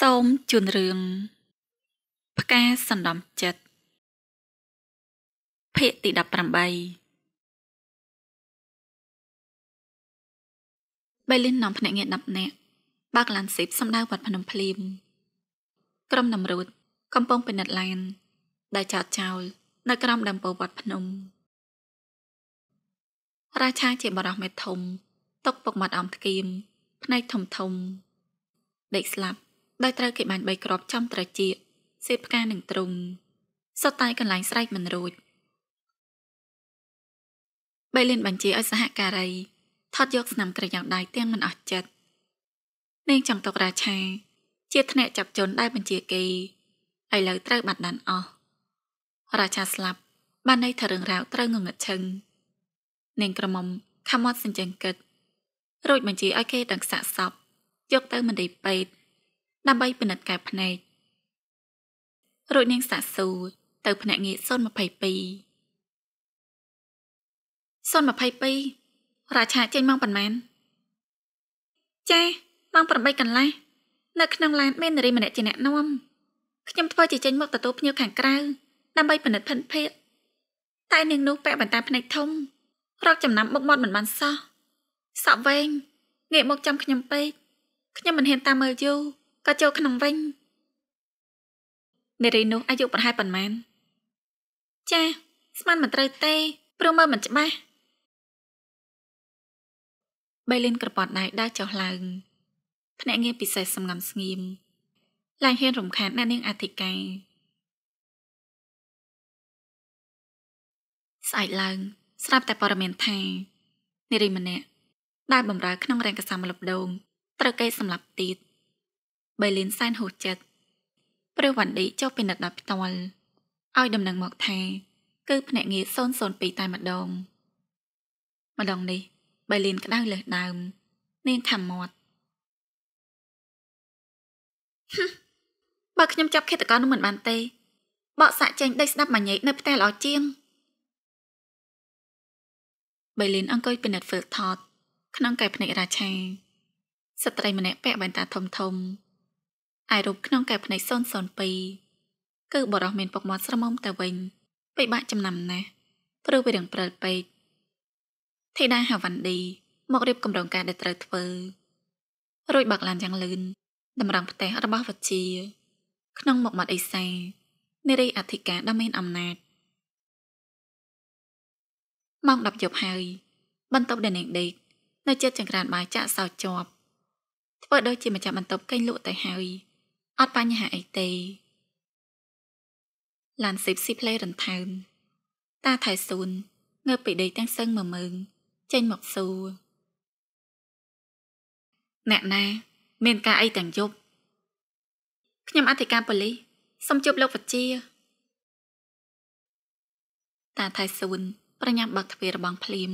សូមជូនរឿងផ្កាសន្តំចិត្តភាគទី18បៃលិននាំភ្នាក់ងារ10នាក់បើកឡានស៊ីបសម្ដៅវត្តភ្នំភ្លាមក្រុមតម្រួតកំពុងពិនិត្យឡានដែលចោតចោលនៅ ក្រោមដំពូលវត្តភ្នំរាឆាជាបរោះមេធំຕົកពុកមាត់អមធ្គៀមភ្នែកធំធំដេកស្លាប់ដោយត្រូវគេបានបីក្របចំត្រចៀកសៀតផ្កានឹងទ្រុងសុទ្ធតែកន្លែងស្រែកមិនរួចបៃលិនបញ្ជាឲ្យសហការីថត់យកស្នាមក្រយ៉ាងដៃទាំងមិនអស់ចិត្តនាងចំតុករាឆាជាថ្នាក់ចាប់ជនដែលបញ្ជាគេឥឡូវត្រូវបាត់ដានអស់រាជាស្លាប់ បានន័យថារឿងរ៉ាវត្រូវងងឹតឈឹងនាងក្រមុំខំអត់សញ្ជឹងគិតរួចបញ្ជាឲ្យគេដឹងសាក់សពយកទៅមន្ទីរពេទ្យដើម្បីពិនិត្យកែភ្នែករួចនាងសាក់ស៊ូទៅភ្នាក់ងារ022 022រាឆាចេញម៉ោងប៉ុន្មានចាម៉ោង8កន្លះនៅក្នុងឡានមេនារីម្នាក់ជាអ្នកនាំខ្ញុំធ្វើជាចេញមកទទួលភ្ញៀវខាងក្រៅដើម្បីពិនិត្យភិនភាកតែនាងនោះពាក់បន្តាភ្នែកធំ រកចំណាំមុខមាត់មិនបានសោះសក់វែងងាកមកចាំខ្ញុំពេកខ្ញុំមិនហ៊ានតាមមើលយូរក៏ចូលក្នុងវិញនារីនោះអាយុប្រហែលប៉ុន្មានចាស្មានមិនត្រូវទេព្រោះមើលមិនច្បាស់បៃលិនក្រប៉ាត់ដៃដើរចុះឡើងភ្នាក់ងារពិសេសសម្ងំស្ងៀមឡើងហ៊ានរំខានអ្នកនាងអធិការស្អែកឡើង ស្រាប់តែព័ត៌មានថានារីម្នាក់ដែលបម្រើក្នុងរែងកសាមលប់ដងត្រូវគេសម្លាប់ទៀតបេលីនសែនហូចចិត្តព្រះវណ្ឌីចុះពិនិត្យដល់ផ្ទាល់ឲ្យដំណឹងមកថា គឺភ្នាក់ងារ002តែម្ដង ម្ដងនេះបៃលីនក្តៅលើសដើមនាងខំមាត់បើខ្ញុំចាប់ឃាតករនោះមិនបានទេបកសាក់ចេញដេកស្ដាប់មួយញែកនៅផ្ទះល្អជាងបៃលីនអង្គុយពិនិត្យ filter ក្នុងកែភ្នែករ៉ាឆាស្ត្រីម្នាក់ពាក់បែនតាធំធំឯរូបក្នុងកែភ្នែក002គឺបរោះមានពុកមាត់ស្រមុំទៅវិញពិបាកចំណាំណាស់ព្រោះវារឿងព្រិលពេកធីតាហាវ៉ាន់ឌីមករៀបកម្រងការដែលត្រូវធ្វើរួចបាក់ឡានយ៉ាងលឿនតម្រង់ផ្ទះរបស់វជាក្នុងមុខមាត់អេសានារីអធិការដ៏មានអំណាចម៉ោង10យប់ហើយ បន្ទប់ដែលនាងដេកនៅចិត្តចង្ក្រានបាយចាក់សោចជាប់ធ្វើដូចជាម្ចាស់បន្ទប់កេងលក់ទៅហើយអត់បញ្ហាអីទេឡានស៊ីបស៊ីផ្លេរន្ថើនតាថៃស៊ូនងើបពីដីទាំងសឹងមើមើង ចេញមកសួរអ្នកណា មានការអីទាំងយប់ខ្ញុំអធិការប៉ូលីសសូមជួបលោកវជ្ជា តាថៃស៊ូនប្រញាប់បើកទ្វាររបងភ្លាម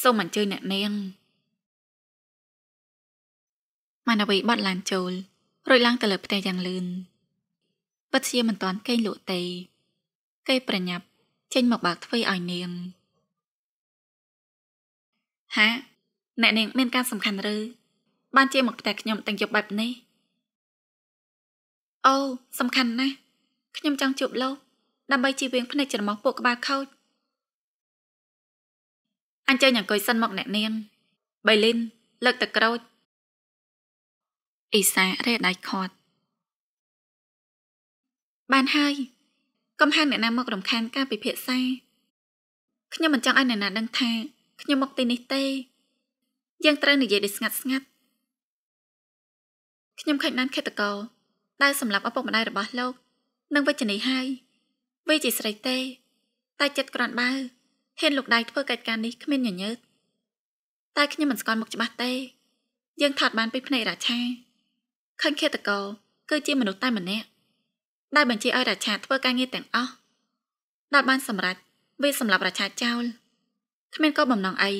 សូមអញ្ជើញអ្នកនាងម៉ាណាវីបត់ឡានចូលរួចឡើងទៅលើផ្ទះយ៉ាងលឿនពិតជាមិនទាន់កេងលក់ទេ គេប្រញាប់ចេញ មកបើកទ្វារឲ្យនាងហាអ្នកនាងមានការសំខាន់ឬបានជាមកផ្ទះខ្ញុំទាំងយប់បែបនេះអូសំខាន់ណាស់ខ្ញុំចង់ជួបលោកដើម្បីជៀសវាងភ្នែកច្រមុះពួកក្បាលខូចអញ្ជើញអង្គុយសិនមកអ្នកនាងបៃលីនលើកទឹកក្រូចអ៊ីសារេដៃខត់បានហើយកុំហានអ្នកណាមករំខានការពិភាក្សាខ្ញុំមិនចង់ឲ្យអ្នកណាដឹងថាខ្ញុំមកទីនេះទេយើងត្រូវនិយាយដោយស្ងាត់ស្ងាត់ខ្ញុំឃើញបានឃាតករដែលសម្លាប់ឪពុកម្ដាយរបស់លោកនឹងវិជ្ជនីហើយវាជាស្រីទេ តែចិត្តក្រាន់បើហ៊ានលោកដៃធ្វើកិច្ចការនេះគ្មានញញើតតែខ្ញុំមិនស្គាល់មុខច្បាស់ទេយើងថត់បានពីភ្នែករាឆាឃើញឃាតករគឺជាមនុស្សតែម្នាក់ដែលបញ្ជាឲ្យរាជាធ្វើការងារទាំងអស់ដែលបានសម្រេចវាសម្រាប់រាជាចោលគ្មានក៏បំណងអី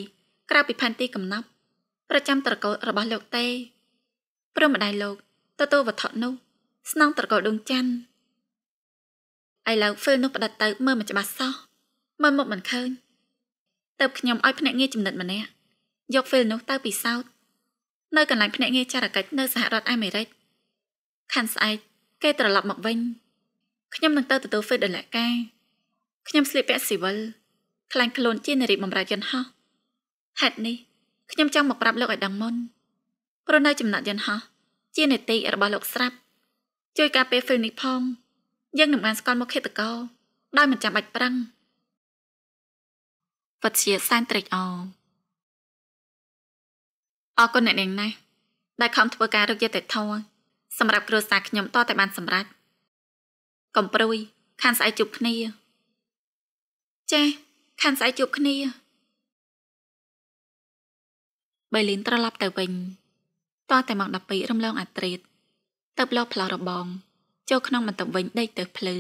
ក្រៅពីផែនទីកំណប់ប្រចាំត្រកូលរបស់លោកទេព្រមម្ដាយលោកទទួលវត្ថុនោះ ស្នងត្រកូលដួងច័ន្ទឥឡូវហ្វីលនោះផ្ដិតទៅមើលមិនច្បាស់សោះមើលមកមិនឃើញទៅខ្ញុំឲ្យភ្នាក់ងារចំណិតម្នាក់យកហ្វីលនោះទៅពិសោធន៍នៅកន្លែងភ្នាក់ងារចារកិច្ចនៅសហរដ្ឋអាមេរិកខាន់ស្អែកគេត្រឡប់មកវិញខ្ញុំនឹងទៅទទួលហ្វេដលការខ្ញុំស្លៀកពាក់ស៊ីវិលខ្លាញ់ខ្លួនជានារីបម្រើយន្តហោះហេតុនេះខ្ញុំចង់មកប្រាប់លោកឲ្យដឹងមុនព្រោះនៅចំណាត់យន្តហោះជានីតិរបស់លោកស្រាប់ជួយការពារហ្វេនេះផងយើងនឹងបានស្គាល់មុខហេតុការណ៍ដោយមិនចាំបាច់ប្រឹងវត្តជាសែនត្រេកអរអរគុណអ្នកនាងណាស់ដែលខំធ្វើការរកយុត្តិធម៌សម្រាប់គ្រួសារខ្ញុំតតែបានសម្រេចកំប្រួយខានស្អែកជួបគ្នាចាខានស្អែកជួបគ្នាបៃលីនត្រឡប់ទៅវិញតតែម៉ោង12រំលងអាត្រិតទៅលោផ្លោះរបងចូលក្នុងបន្ទប់វិញដេកទៅភ្លឺ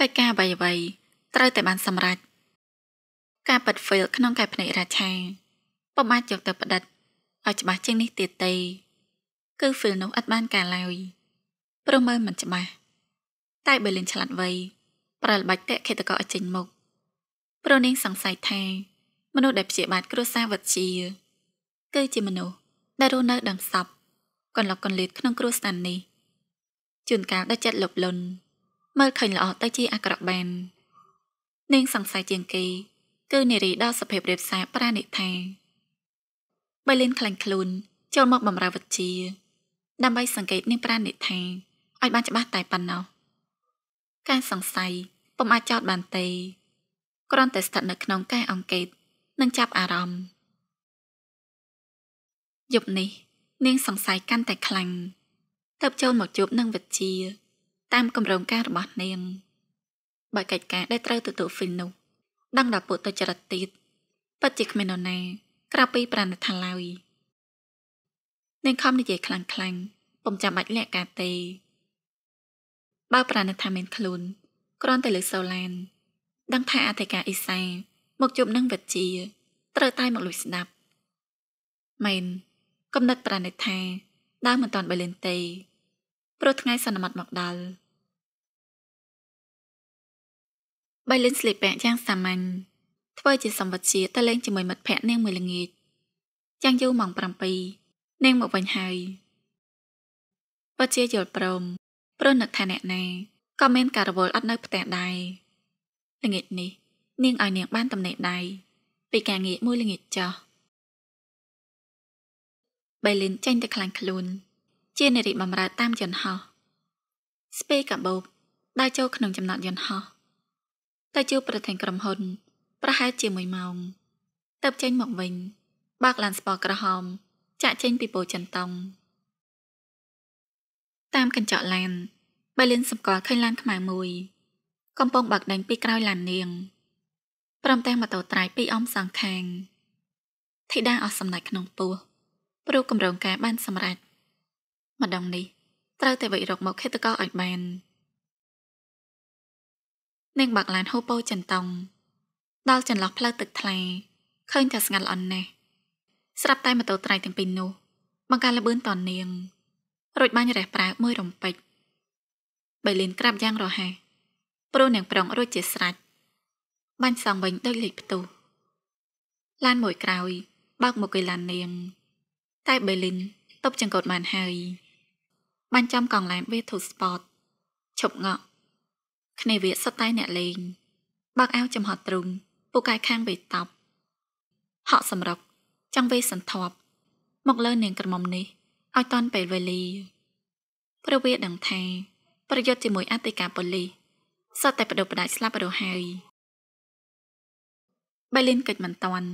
កិច្ចការអ្វីៗត្រូវតែបានសម្រេចការប៉ັດ fail ក្នុងកែភ្នែករឆាពុំអាចយកទៅផ្តិតឲ្យច្បាស់ជាងនេះទៀតទេ គឺហ្វីលនោះឥតបានការឡើយព្រមមើលមិនច្បាស់តែបើលិនឆ្លាតវៃប្រលបាច់តាក់ខេតកោឲ្យចេញមុខព្រោះនាងសង្ស័យថាមនុស្សដែលព្យាបាទគ្រួសារវັດជាគឺជាមនុស្សដែលរស់នៅដំសពកន្លប់កន្លៀតក្នុងគ្រួសារនេះជួនកាលដល់ចិត្តលុបលុនមើលឃើញល្អទៅជាអាក្រក់បាននាងសង្ស័យជាងគេគឺនារីដល់សភាពរៀបសារប្រានិថាបៃលិនខ្លាញ់ខ្លួនចូលមកបំរើវិជ្ជា ដើម្បីសង្កេតនាងប្រាណិថាឲ្យបានច្បាស់តែប៉ុណ្ណោះការសង្ស័យពុំអាចចោទបានទេគ្រាន់តែស្ថិតនៅក្នុងការអង្កេតនិងចាប់អារម្មណ៍យប់នេះ នាង សង្ស័យកាន់តែខ្លាំងទៅចូលមកជួបនឹងវិជ្ជា តាមកម្រងការរបស់នាងបើកិច្ចការដែលត្រូវទទួលហ្វីននោះដឹងដល់ពួកទុច្ចរិតទៀតពិតជាគ្មាននរណាក្រៅពីប្រណិតថាឡើយនឹងខំនិយាយខ្លាំងខ្លាំងពុំចាំបាច់លាក់ការទេ បើប្រណិតថាមានខ្លួនគ្រាន់តែលើសូឡានដឹងថាអធិការអ៊ីសាមកជួបនឹងវិជា ត្រូវតែមកលួចស្ដាប់មែនកំណត់ប្រណិតថាដើមមិនតាន់បើលិនទេព្រោះថ្ងៃសន្មត់មកដល់បើលិនស្លៀកពាក់យ៉ាងសាមញ្ញធ្វើជាសម្បត្តិជាទៅលេងជាមួយមិត្តភ័ក្តិនាងមួយល្ងាចយ៉ាងយូរម៉ោង7នាងមកវិញហើយបជាយល់ព្រមព្រោះនឹកថាអ្នកណាក៏មានការរវល់អត់នៅផ្ទះដែរល្ងាចនេះ នាងឲ្យនាងបានតំណែងដៃពីការងារមួយល្ងាចចោះបៃលិនចេញទៅខ្លាំងខ្លួន ជានារីបម្រើតាមយន្តហោះស្ពេកាបូបដើរចូលក្នុងចំណត់យន្តហោះទៅជួបប្រធានក្រុមហ៊ុនប្រហែលជា1ម៉ោងទៅចេញមកវិញបើកឡានស្ពតក្រហម ចាក់ចេញពីពោចិនតុង តាមកញ្ចក់ឡានបៃលិនសម្គាល់ឃើញឡានខ្មៅមួយ កំពុងបាក់ដេញពីក្រោយឡាននាងព្រមទាំងម៉ូតូត្រៃពីរអំសងខាងធីតាអស់សំណាច់ក្នុងពោះព្រោះគម្រោងការបានសម្រេចម្ដងនេះ ត្រូវតែវិចរកមកហេតុកោឲ្យបាននាងបាក់ឡានហូពោចិនតុងដល់ចន្លោះផ្លូវទឹកថ្លាឃើញថាស្ងាត់ល្អណាស់ស្រាប់តែម៉ូតូត្រៃទាំងពីរនោះបង្ការលបឿនតននាងរួចបានរះប្រើមួយរំពេចបៃលិនក្រាបយ៉ាងរហ័សព្រោះនាងប្រុងរួចជាស្រេចបាញ់សងវិញដូចលេខផ្ទុះឡានមួយក្រោយបើកមកគេឡាននាងតែបេលីនតប់ចង្កូតបានហើយ បានចំកង់ឡានវាធូស្ពតឈប់ងក់គ្នាវាសុទ្ធតែអ្នកលេងបើកអាវចំហត់ទ្រូងពូកែខាងវេតប់ហក់សម្រុកចង់វេសន្ធប់មកលើនាងក្រមុំនេះឲ្យតន់ពេលវេលាព្រោះវាដឹងថាប្រយុទ្ធជាមួយអធិការប៉ូលីសសតតែបដូរផ្ដាច់ស្លាប់រស់ហើយបៃលិនកិច្ចមិនតន់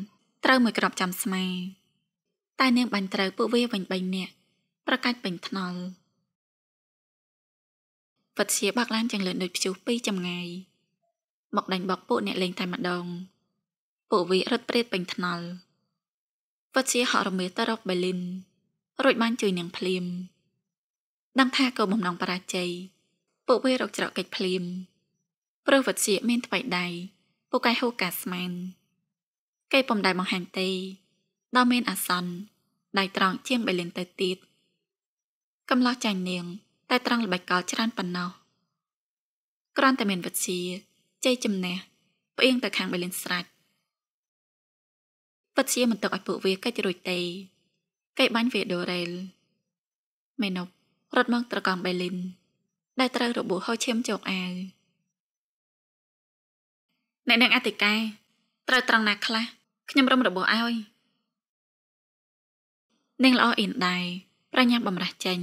ត្រូវមួយក្របចាំស្មាតែនាងបាញ់ត្រូវពួកវាវិញ3នាក់ប្រកាច់ពេញថ្នល់វត្តជាបាក់ឡានចឹងលឿនដូចព្យុះពីចម្ងាយមកដាញ់បោកពួកអ្នកលេងតែម្ដងពួកវារត់ព្រាតពេញថ្នល់វិជាហរមេទៅរកបេលីនរួចបានជួយនាងភ្លាមដឹងថាកូនបំណងបរាជ័យពួកវារកច្រកកិច្ចភ្លាមព្រោះវិជាមានថ្បៃដៃពួកគេហូកាស្មានគេពុំដែលបង្ហាញទេដល់មានអាសន្នដៃត្រង់ជាងបេលីនទៅទៀតកំឡោះចាញ់នាងតែត្រង់ល្បិចកលច្រើនប៉ុណ្ណោះគ្រាន់តែមានវិជាជ័យជំនះផ្អៀងទៅខាងបេលីនស្រាច់ពិតជាមិនទុកឲ្យពួកវាកិច្ចរួចទេគេបាញ់វាដូរ៉ែលមេណប់រត់មកត្រកង់បេលីនដែលត្រូវរបួសហូរឈាមជោកអាវអ្នកនាងអតិកាត្រូវត្រង់ណាខ្លះខ្ញុំរំរបួសឲ្យនាងល្អអ៊ីនដែរប្រញាប់បំរះចេញ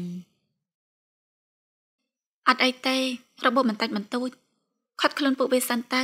អត់អីទេរបួសបន្តិចបន្តួចខាត់ខ្លួនពួកវាសិនទៅ